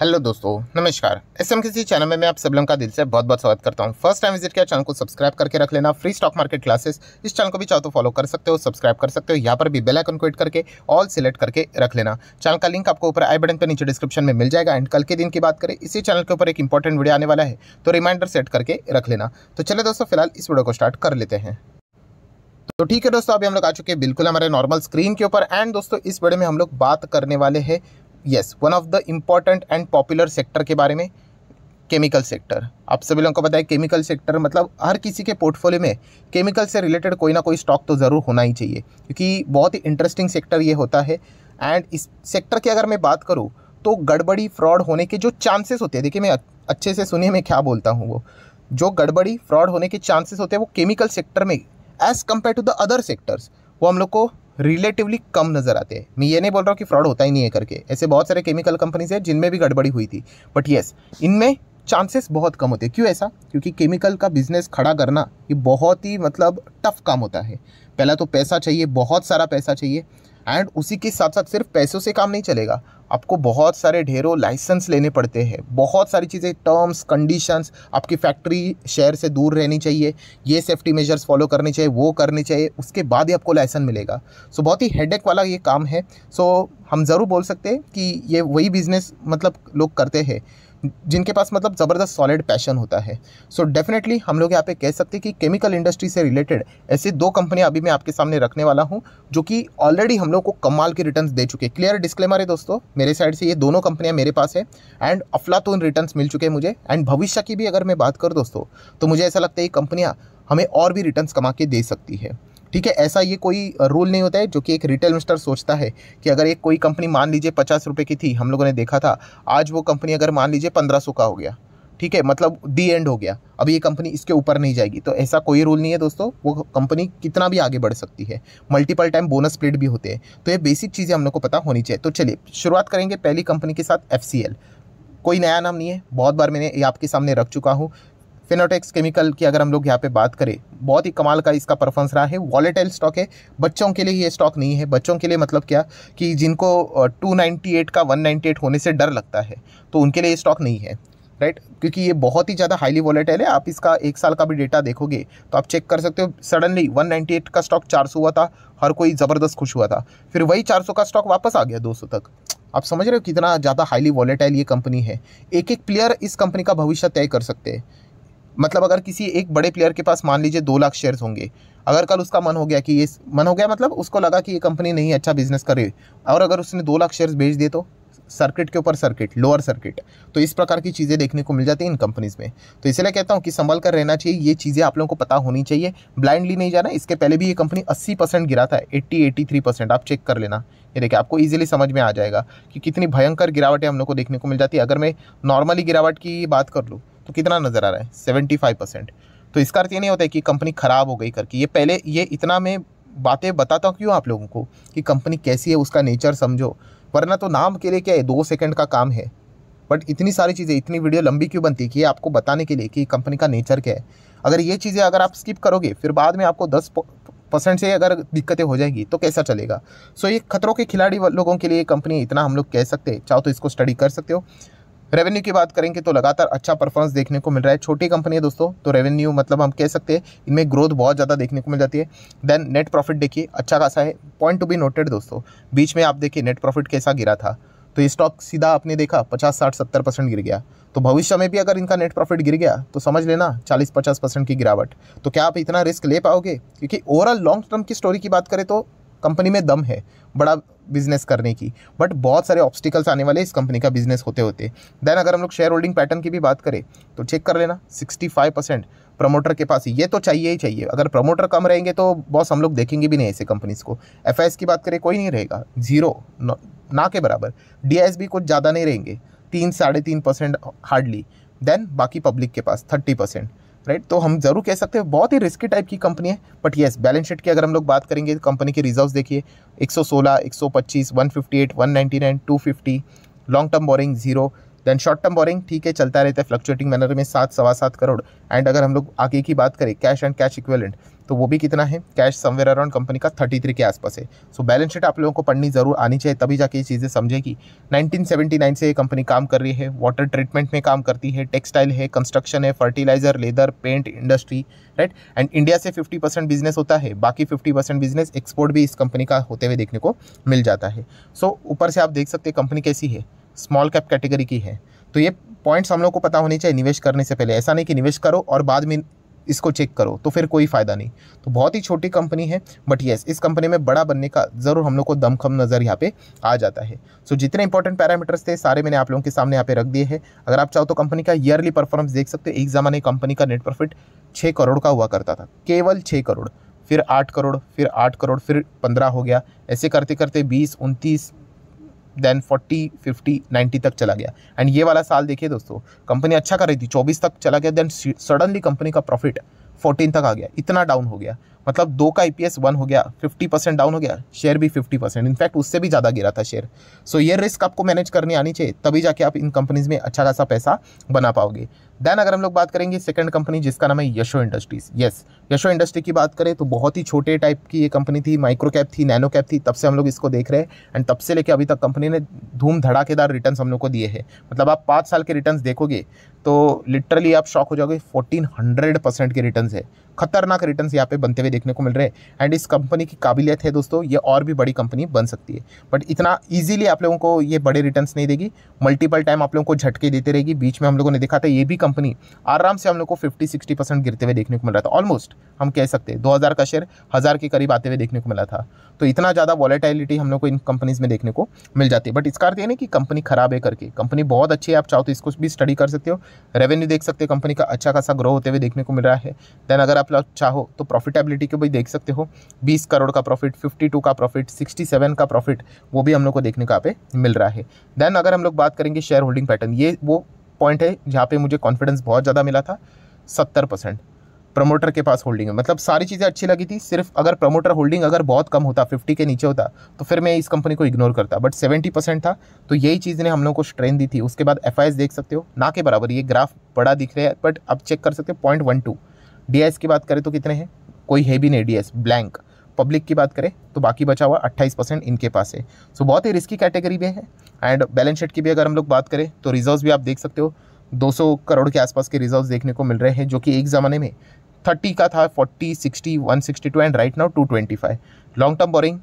hello दोस्तों नमस्कार S M किसी चैनल में मैं आप सब लोगों का दिल से बहुत बहुत स्वागत करता हूँ फर्स्ट टाइम विजिट किया चैनल को सब्सक्राइब करके रख लेना फ्री स्टॉक मार्केट क्लासेस इस चैनल को भी चाहो तो फॉलो कर सकते हो सब्सक्राइब कर सकते हो यहाँ पर भी बेल आइकन को हिट करके ऑल सिलेक्ट करके रख लेना चैनल का लिंक आपको ऊपर आई बटन पर नीचे डिस्क्रिप्शन में मिल जाएगा एंड कल के दिन की बात करें इसी चैनल के ऊपर एक इंपॉर्टेंट वीडियो आने वाला है तो रिमाइंडर सेट करके रख लेना तो चले दोस्तों फिलहाल इस वीडियो को स्टार्ट कर लेते हैं तो ठीक है दोस्तों अभी हम लोग आ चुके हैं बिल्कुल हमारे नॉर्मल स्क्रीन के ऊपर एंड दोस्तों इस वीडियो में हम लोग बात करने वाले हैं yes one of the important and popular sector के बारे में केमिकल सेक्टर आप सभी लोगों को पता है केमिकल सेक्टर मतलब हर किसी के पोर्टफोलियो में केमिकल से रिलेटेड कोई ना कोई स्टॉक तो ज़रूर होना ही चाहिए क्योंकि बहुत ही इंटरेस्टिंग सेक्टर ये होता है एंड इस सेक्टर की अगर मैं बात करूँ तो गड़बड़ी फ्रॉड होने के जो चांसेस होते हैं देखिए मैं अच्छे से सुनिए मैं क्या बोलता हूँ वो जो गड़बड़ी फ्रॉड होने के चांसेस होते हैं वो केमिकल सेक्टर में as compared to the other sectors वो हम लोग को रिलेटिवली कम नज़र आते हैं मैं ये नहीं बोल रहा हूँ कि फ्रॉड होता ही नहीं है करके ऐसे बहुत सारे केमिकल कंपनीज हैं जिनमें भी गड़बड़ी हुई थी बट येस इनमें चांसेस बहुत कम होते हैं क्यों ऐसा क्योंकि केमिकल का बिजनेस खड़ा करना ये बहुत ही मतलब टफ काम होता है पहला तो पैसा चाहिए बहुत सारा पैसा चाहिए एंड उसी के साथ साथ सिर्फ पैसों से काम नहीं चलेगा आपको बहुत सारे ढेरों लाइसेंस लेने पड़ते हैं बहुत सारी चीज़ें टर्म्स कंडीशंस आपकी फैक्ट्री शहर से दूर रहनी चाहिए ये सेफ्टी मेजर्स फॉलो करने चाहिए वो करने चाहिए उसके बाद ही आपको लाइसेंस मिलेगा सो बहुत ही हेडेक वाला ये काम है सो हम ज़रूर बोल सकते हैं कि ये वही बिज़नेस मतलब लोग करते हैं जिनके पास मतलब ज़बरदस्त सॉलिड पैशन होता है सो so डेफिनेटली हम लोग यहाँ पे कह सकते हैं कि केमिकल इंडस्ट्री से रिलेटेड ऐसे दो कंपनियाँ अभी मैं आपके सामने रखने वाला हूँ जो कि ऑलरेडी हम लोग को कमाल के रिटर्न्स दे चुके क्लियर डिस्क्लेमर है दोस्तों मेरे साइड से ये दोनों कंपनियाँ मेरे पास है एंड अफलातून रिटर्न मिल चुके हैं मुझे एंड भविष्य की भी अगर मैं बात करूँ दोस्तों तो मुझे ऐसा लगता है ये कंपनियाँ हमें और भी रिटर्न कमा के दे सकती है ठीक है ऐसा ये कोई रूल नहीं होता है जो कि एक रिटेल इन्वेस्टर सोचता है कि अगर एक कोई कंपनी मान लीजिए पचास रुपये की थी हम लोगों ने देखा था आज वो कंपनी अगर मान लीजिए पंद्रह सौ का हो गया ठीक है मतलब दी एंड हो गया अब ये कंपनी इसके ऊपर नहीं जाएगी तो ऐसा कोई रूल नहीं है दोस्तों वो कंपनी कितना भी आगे बढ़ सकती है मल्टीपल टाइम बोनस स्प्लिट भी होते हैं तो ये बेसिक चीज़ें हम लोग को पता होनी चाहिए तो चलिए शुरुआत करेंगे पहली कंपनी के साथ एफ कोई नया नाम नहीं है बहुत बार मैंने ये आपके सामने रख चुका हूँ फिनोटेक्स केमिकल की अगर हम लोग यहाँ पे बात करें बहुत ही कमाल का इसका परफॉर्मेंस रहा है वॉलेटाइल स्टॉक है बच्चों के लिए ये स्टॉक नहीं है बच्चों के लिए मतलब क्या कि जिनको 298 का 198 होने से डर लगता है तो उनके लिए ये स्टॉक नहीं है राइट क्योंकि ये बहुत ही ज़्यादा हाईली वॉलेटाइल है आप इसका एक साल का भी डेटा देखोगे तो आप चेक कर सकते हो सडनली 198 का स्टॉक 400 हुआ था हर कोई ज़बरदस्त खुश हुआ था फिर वही 400 का स्टॉक वापस आ गया 200 तक आप समझ रहे हो कितना ज़्यादा हाईली वॉलेटाइल ये कंपनी है एक एक प्लेयर इस कंपनी का भविष्य तय कर सकते हैं मतलब अगर किसी एक बड़े प्लेयर के पास मान लीजिए दो लाख शेयर्स होंगे अगर कल उसका मन हो गया कि ये मन हो गया मतलब उसको लगा कि ये कंपनी नहीं अच्छा बिजनेस करे और अगर उसने दो लाख शेयर्स बेच दिए तो सर्किट के ऊपर सर्किट लोअर सर्किट तो इस प्रकार की चीज़ें देखने को मिल जाती है इन कंपनीज़ में तो इसलिए कहता हूँ कि संभल कर रहना चाहिए ये चीज़ें आप लोगों को पता होनी चाहिए ब्लाइंडली नहीं जाना इसके पहले भी ये कंपनी 80 परसेंट गिरा था 80 83 परसेंट आप चेक कर लेना ये देखिए आपको ईजिली समझ में आ जाएगा कि कितनी भयंकर गिरावटें हम लोग को देखने को मिल जाती है अगर मैं नॉर्मली गिरावट की बात कर लूँ तो कितना नज़र आ रहा है सेवेंटी फाइव परसेंट तो इसका अर्थ ये नहीं होता है कि कंपनी ख़राब हो गई करके ये पहले ये इतना मैं बातें बताता क्यों आप लोगों को कि कंपनी कैसी है उसका नेचर समझो वरना तो नाम के लिए क्या है दो सेकेंड का काम है बट इतनी सारी चीज़ें इतनी वीडियो लंबी क्यों बनती है कि आपको बताने के लिए कि कंपनी का नेचर क्या है अगर ये चीज़ें अगर आप स्किप करोगे फिर बाद में आपको दस परसेंट से अगर दिक्कतें हो जाएंगी तो कैसा चलेगा सो so, ये खतरों के खिलाड़ी लोगों के लिए कंपनी इतना हम लोग कह सकते हैं चाहो तो इसको स्टडी कर सकते हो रेवेन्यू की बात करेंगे तो लगातार अच्छा परफॉर्मेंस देखने को मिल रहा है छोटी कंपनी है दोस्तों तो रेवेन्यू मतलब हम कह सकते हैं इनमें ग्रोथ बहुत ज़्यादा देखने को मिल जाती है देन नेट प्रॉफिट देखिए अच्छा खासा है पॉइंट टू बी नोटेड दोस्तों बीच में आप देखिए नेट प्रॉफिट कैसा गिरा था तो ये स्टॉक सीधा आपने देखा पचास साठ सत्तर परसेंट गिर गया तो भविष्य में भी अगर इनका नेट प्रॉफिट गिर गया तो समझ लेना चालीस पचास परसेंट की गिरावट तो क्या आप इतना रिस्क ले पाओगे क्योंकि ओवरऑल लॉन्ग टर्म की स्टोरी की बात करें तो कंपनी में दम है बड़ा बिजनेस करने की बट बहुत सारे ऑब्स्टिकल्स आने वाले इस कंपनी का बिजनेस होते होते देन अगर हम लोग शेयर होल्डिंग पैटर्न की भी बात करें तो चेक कर लेना सिक्सटी फाइव परसेंट प्रमोटर के पास ये तो चाहिए ही चाहिए अगर प्रमोटर कम रहेंगे तो बॉस हम लोग देखेंगे भी नहीं ऐसे कंपनीज को एफ की बात करें कोई नहीं रहेगा जीरो ना के बराबर डी कुछ ज़्यादा नहीं रहेंगे तीन साढ़े तीन परसेंट हार्डली देन बाकी पब्लिक के पास थर्टी परसेंट राइट तो हम जरूर कह सकते हैं बहुत ही रिस्की टाइप की कंपनी है बट येस बैलेंस शीट की अगर हम लोग बात करेंगे तो कंपनी के रिजर्व देखिए 116, 125, 158, 199, 250, long term boring zero then short term boring ठीक है चलता रहता है फ्लक्चुएटिंग मैनर में सात सवा सात करोड़ एंड अगर हम लोग आगे की बात करें कैश एंड कैश इक्वेलेंट तो वो भी कितना है कैश समवेयर अराउंड कंपनी का थर्टी थ्री के आसपास है सो बैलेंस शीट आप लोगों को पढ़नी जरूर आनी चाहिए तभी जाके ये चीज़ें समझेगी 1979 से ये कंपनी काम कर रही है वाटर ट्रीटमेंट में काम करती है टेक्सटाइल है कंस्ट्रक्शन है fertiliser leather paint industry right and India से फिफ्टी परसेंट बिजनेस होता है बाकी फिफ्टी परसेंट बिजनेस एक्सपोर्ट भी इस कंपनी का होते हुए देखने को मिल जाता है सो so, ऊपर से आप देख सकते कंपनी कैसी है स्मॉल कैप कैटेगरी की है तो ये पॉइंट्स हम लोग को पता होनी चाहिए निवेश करने से पहले ऐसा नहीं कि निवेश करो और बाद में इसको चेक करो तो फिर कोई फ़ायदा नहीं तो बहुत ही छोटी कंपनी है बट येस इस कंपनी में बड़ा बनने का ज़रूर हम लोग को दमखम नज़र यहाँ पे आ जाता है सो so, जितने इंपॉर्टेंट पैरामीटर्स थे सारे मैंने आप लोगों के सामने यहाँ पे रख दिए हैं अगर आप चाहो तो कंपनी का ईयरली परफॉर्मेंस देख सकते हो एक ज़माने कंपनी का नेट प्रॉफिट छः करोड़ का हुआ करता था केवल छः करोड़ फिर आठ करोड़ फिर आठ करोड़ फिर पंद्रह हो गया ऐसे करते करते बीस उनतीस देन 40, 50, 90 तक चला गया एंड ये वाला साल देखिए दोस्तों कंपनी अच्छा कर रही थी 24 तक चला गया देन सडनली कंपनी का प्रॉफिट 14 तक आ गया इतना डाउन हो गया मतलब दो का ई e वन हो गया फिफ्टी परसेंट डाउन हो गया शेयर भी फिफ्टी परसेंट इनफैक्ट उससे भी ज़्यादा गिरा था शेयर सो so, ये रिस्क आपको मैनेज करनी आनी चाहिए तभी जाके आप इन कंपनीज़ में अच्छा खासा पैसा बना पाओगे देन अगर हम लोग बात करेंगे सेकंड कंपनी जिसका नाम है Yasho industries yes Yasho industry की बात करें तो बहुत ही छोटे टाइप की ये कंपनी थी माइक्रो कैप थी नैनो कैप थी तब से हम लोग इसको देख रहे हैं एंड तब से लेके अभी तक कंपनी ने धूम धड़ाकेदार रिटर्न हम लोग को दिए हैं मतलब आप पाँच साल के रिटर्न देखोगे तो लिटरली आप शॉक हो जाओगे फोर्टीन हंड्रेड परसेंट के रिटर्न है खतरनाक रिटर्न यहाँ पे बनते हुए देखने को मिल रहे हैं एंड इस कंपनी की काबिलियत है दोस्तों ये और भी बड़ी कंपनी बन सकती है बट इतना ईजिली आप लोगों को ये बड़े रिटर्न नहीं देगी मल्टीपल टाइम आप लोगों को झटके देते रहेगी बीच में हम लोगों ने देखा था ये भी कंपनी आराम से हम लोग को फिफ्टी सिक्सटी परसेंट गिरते हुए देखने को मिल रहा था ऑलमोस्ट हम कह सकते हैं दो हज़ार का शेयर हज़ार के करीब आते हुए देखने को मिला था तो इतना ज़्यादा वॉलेटाइलिटी हम लोग को इन कंपनीज़ में देखने को मिल जाती है बट इसका अर्थ ये नहीं कि कंपनी खराब है करके कंपनी बहुत अच्छी है आप चाहो तो इसको भी स्टडी कर सकते हो रेवेन्यू देख सकते हो कंपनी का अच्छा खासा ग्रो होते हुए देखने को मिल रहा है देन अगर आप आप लोग चाहो तो प्रॉफिटेबिलिटी को भी देख सकते हो बीस करोड़ का प्रॉफिट फिफ्टी टू का प्रॉफिट सिक्सटी सेवन का प्रॉफिट वो भी हम लोग को देखने को पे मिल रहा है देन अगर हम लोग बात करेंगे शेयर होल्डिंग पैटर्न ये वो पॉइंट है जहाँ पे मुझे कॉन्फिडेंस बहुत ज़्यादा मिला था सत्तर परसेंट प्रमोटर के पास होल्डिंग है मतलब सारी चीज़ें अच्छी लगी थी सिर्फ अगर प्रमोटर होल्डिंग अगर बहुत कम होता 50 के नीचे होता तो फिर मैं इस कंपनी को इग्नोर करता बट 70 परसेंट था तो यही चीज़ ने हम लोग को स्ट्रेंथ दी थी उसके बाद एफ देख सकते हो ना के बराबर ये ग्राफ बड़ा दिख रहा है बट आप चेक कर सकते हो पॉइंट वन टू डी की बात करें तो कितने हैं कोई है भी नहीं डी ब्लैंक पब्लिक की बात करें तो बाकी बचा हुआ 28 परसेंट इनके पास है सो so, बहुत ही रिस्की कैटेगरी में है एंड बैलेंस शीट की भी अगर हम लोग बात करें तो रिजर्व भी आप देख सकते हो 200 करोड़ के आसपास के रिजर्व देखने को मिल रहे हैं जो कि एक ज़माने में 30 का था 40, 60, 162 and right now 225 long term boring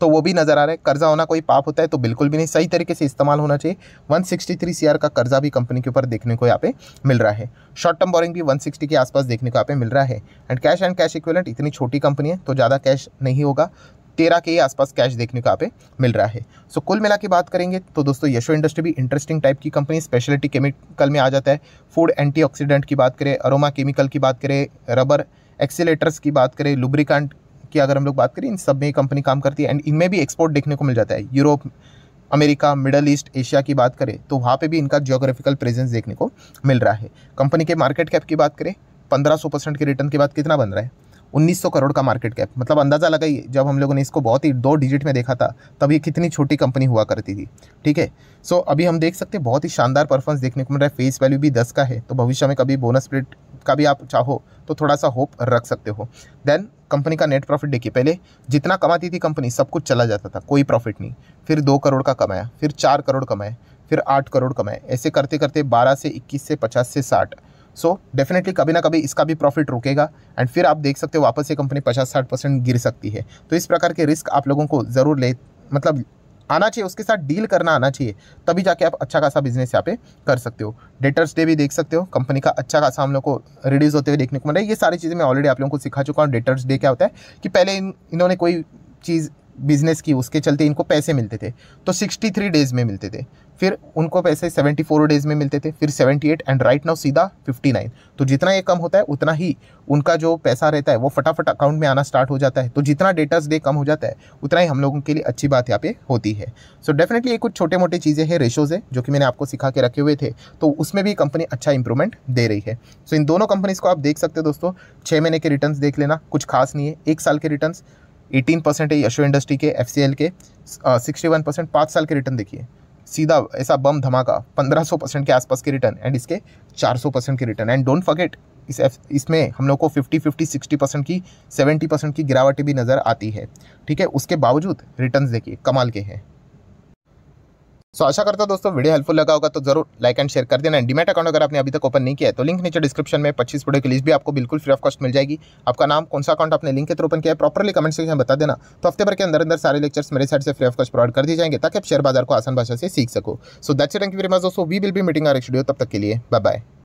तो वो भी नज़र आ रहा है कर्जा होना कोई पाप होता है तो बिल्कुल भी नहीं सही तरीके से इस्तेमाल होना चाहिए 163 सिक्सटी का कर्जा भी कंपनी के ऊपर देखने को यहाँ पे मिल रहा है शॉर्ट टर्म बोरिंग भी 160 के आसपास देखने को यहाँ पे मिल रहा है and cash and cash equivalent इतनी छोटी कंपनी है तो ज़्यादा कैश नहीं होगा तेरह के आसपास कैश देखने को यहाँ पे मिल रहा है सो so, कुल मिला की बात करेंगे तो दोस्तों यशो इंडस्ट्री भी इंटरेस्टिंग टाइप की कंपनी स्पेशलिटी केमिकल में आ जाता है फूड एंटीऑक्सीडेंट की बात करें अरोमा केमिकल की बात करें रबर एक्सीटर्स की बात करें लुब्रिकांट की अगर हम लोग बात करें इन सब में कंपनी काम करती है एंड इनमें भी एक्सपोर्ट देखने को मिल जाता है Europe America middle east Asia की बात करें तो वहाँ पे भी इनका जोग्राफिकल प्रेजेंस देखने को मिल रहा है कंपनी के मार्केट कैप की बात करें पंद्रह सौ परसेंट के रिटर्न के बाद कितना बन रहा है उन्नीस सौ करोड़ का मार्केट कैप मतलब अंदाज़ा लगाइए जब हम लोगों ने इसको बहुत ही दो डिजिट में देखा था तब ये कितनी छोटी कंपनी हुआ करती थी ठीक है सो अभी हम देख सकते हैं बहुत ही शानदार परफॉर्मेंस देखने को मिल रहा है फेस वैल्यू भी दस का है तो भविष्य में कभी बोनस स्प्लिट का भी आप चाहो तो थोड़ा सा होप रख सकते हो देन कंपनी का नेट प्रॉफिट देखिए पहले जितना कमाती थी कंपनी सब कुछ चला जाता था कोई प्रॉफिट नहीं फिर दो करोड़ का कमाया फिर चार करोड़ कमाए फिर आठ करोड़ कमाए ऐसे करते करते बारह से इक्कीस से पचास से साठ सो डेफिनेटली कभी ना कभी इसका भी प्रॉफिट रुकेगा एंड फिर आप देख सकते हो वापस ये कंपनी पचास साठ परसेंट गिर सकती है तो इस प्रकार के रिस्क आप लोगों को ज़रूर ले मतलब आना चाहिए उसके साथ डील करना आना चाहिए तभी जाके आप अच्छा खासा बिजनेस यहाँ पे कर सकते हो डेटर्स डे भी देख सकते हो कंपनी का अच्छा खासा हम लोग को रिड्यूस होते हुए देखने को मिल है ये सारी चीज़ें मैं ऑलरेडी आप लोगों को सिखा चुका हूँ डेटर्स डे क्या होता है कि पहले इन इन्होंने कोई चीज़ बिजनेस की उसके चलते इनको पैसे मिलते थे तो 63 डेज़ में मिलते थे फिर उनको पैसे 74 डेज़ में मिलते थे फिर 78 एंड राइट नाउ सीधा 59 तो जितना ये कम होता है उतना ही उनका जो पैसा रहता है वो फटाफट अकाउंट में आना स्टार्ट हो जाता है तो जितना डेटर्स डे कम हो जाता है उतना ही हम लोगों के लिए अच्छी बात यहाँ पे होती है सो so डेफिनेटली ये कुछ छोटे मोटे चीज़ें हैं रेशोज़ है जो कि मैंने आपको सिखा के रखे हुए थे तो उसमें भी कंपनी अच्छा इंप्रूवमेंट दे रही है सो so इन दोनों कंपनीज़ को आप देख सकते हो दोस्तों छः महीने के रिटर्न देख लेना कुछ खास नहीं है एक साल के रिटर्न एटीन परसेंट है अशो इंडस्ट्री के एफ के सिक्सटी वन परसेंट पाँच साल के रिटर्न देखिए सीधा ऐसा बम धमाका 1500 परसेंट के आसपास के रिटर्न एंड इसके 400 परसेंट के रिटर्न एंड डोंट फॉरगेट इस इसमें हम लोग को 50 50 60 परसेंट की 70 परसेंट की गिरावटें भी नज़र आती है ठीक है उसके बावजूद रिटर्न देखिए कमाल के हैं सो आशा करता हूँ दोस्तों वीडियो हेल्पफुल लगा होगा तो जरूर लाइक एंड शेयर कर देना डिमेट अकाउंट अगर आपने अभी तक ओपन नहीं किया है तो लिंक नीचे डिस्क्रिप्शन में पच्चीस प्रोडक्ट की लिस्ट भी आपको बिल्कुल फ्री ऑफ कॉस्ट मिल जाएगी आपका नाम कौन सा अकाउंट आपने लिंक के थ्रू ओपन किया है प्रॉपरली कमेंट सेक्शन में बता देना तो हफ्ते भर के अंदर अंदर सारे लेक्चर्स मेरे साइड से फ्री ऑफ कॉस्ट प्रोवाइड कर दिए जाएंगे ताकि आप शेयर बाजार को आसान भाषा से सीख सको so that's thank you very much दोस्तों we will be meeting our studio तब तक के लिए बाय बाय